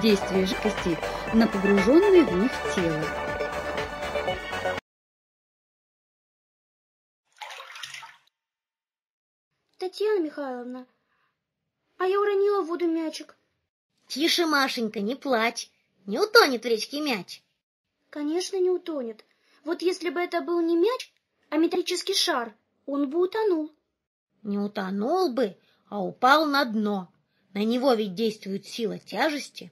действие жидкости на погруженное в них тело. Татьяна Михайловна, а я уронила в воду мячик. Тише, Машенька, не плачь. Не утонет в речке мяч. Конечно, не утонет. Вот если бы это был не мяч, а метрический шар, он бы утонул. Не утонул бы, а упал на дно. На него ведь действует сила тяжести.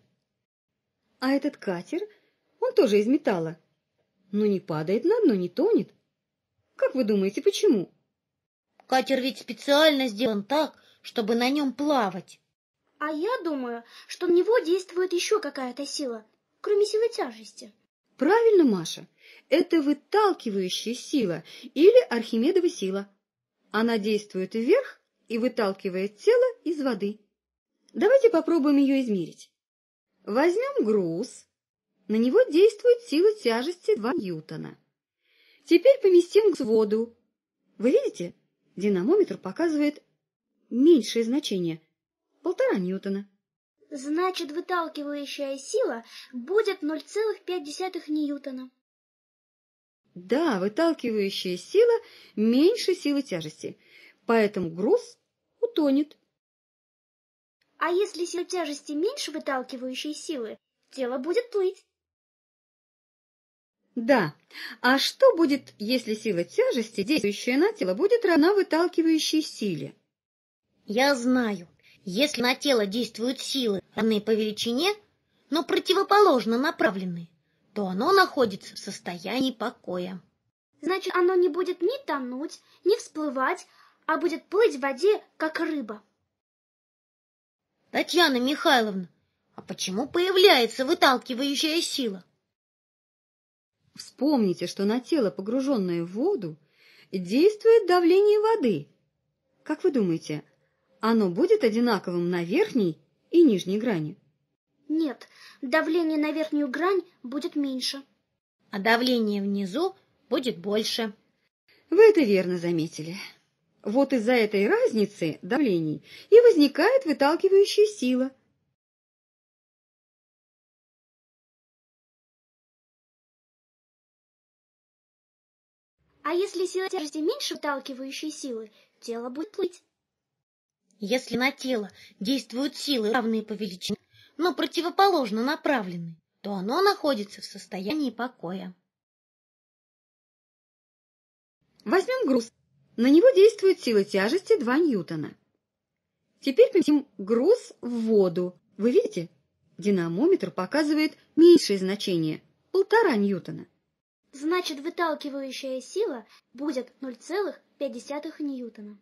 А этот катер, он тоже из металла, но не падает на дно, не тонет. Как вы думаете, почему? Катер ведь специально сделан так, чтобы на нем плавать. А я думаю, что на него действует еще какая-то сила, кроме силы тяжести. Правильно, Маша. Это выталкивающая сила или Архимедова сила. Она действует вверх и выталкивает тело из воды. Давайте попробуем ее измерить. Возьмем груз. На него действует сила тяжести 2 ньютона. Теперь поместим к своду. Вы видите, динамометр показывает меньшее значение – полтора ньютона. Значит, выталкивающая сила будет 0,5 ньютона. Да, выталкивающая сила меньше силы тяжести, поэтому груз утонет. А если сила тяжести меньше выталкивающей силы, тело будет плыть. Да. А что будет, если сила тяжести, действующая на тело, будет равна выталкивающей силе? Я знаю. Если на тело действуют силы, равные по величине, но противоположно направленные, то оно находится в состоянии покоя. Значит, оно не будет ни тонуть, ни всплывать, а будет плыть в воде, как рыба. Татьяна Михайловна, а почему появляется выталкивающая сила? Вспомните, что на тело, погруженное в воду, действует давление воды. Как вы думаете, оно будет одинаковым на верхней и нижней грани? Нет, давление на верхнюю грань будет меньше. А давление внизу будет больше. Вы это верно заметили. Вот из-за этой разницы давлений и возникает выталкивающая сила – А если сила тяжести меньше выталкивающей силы, тело будет плыть. Если на тело действуют силы, равные по величине, но противоположно направлены, то оно находится в состоянии покоя. Возьмем груз. На него действует сила тяжести 2 ньютона. Теперь поместим груз в воду. Вы видите? Динамометр показывает меньшее значение – полтора ньютона. Значит, выталкивающая сила будет 0,5 ньютона.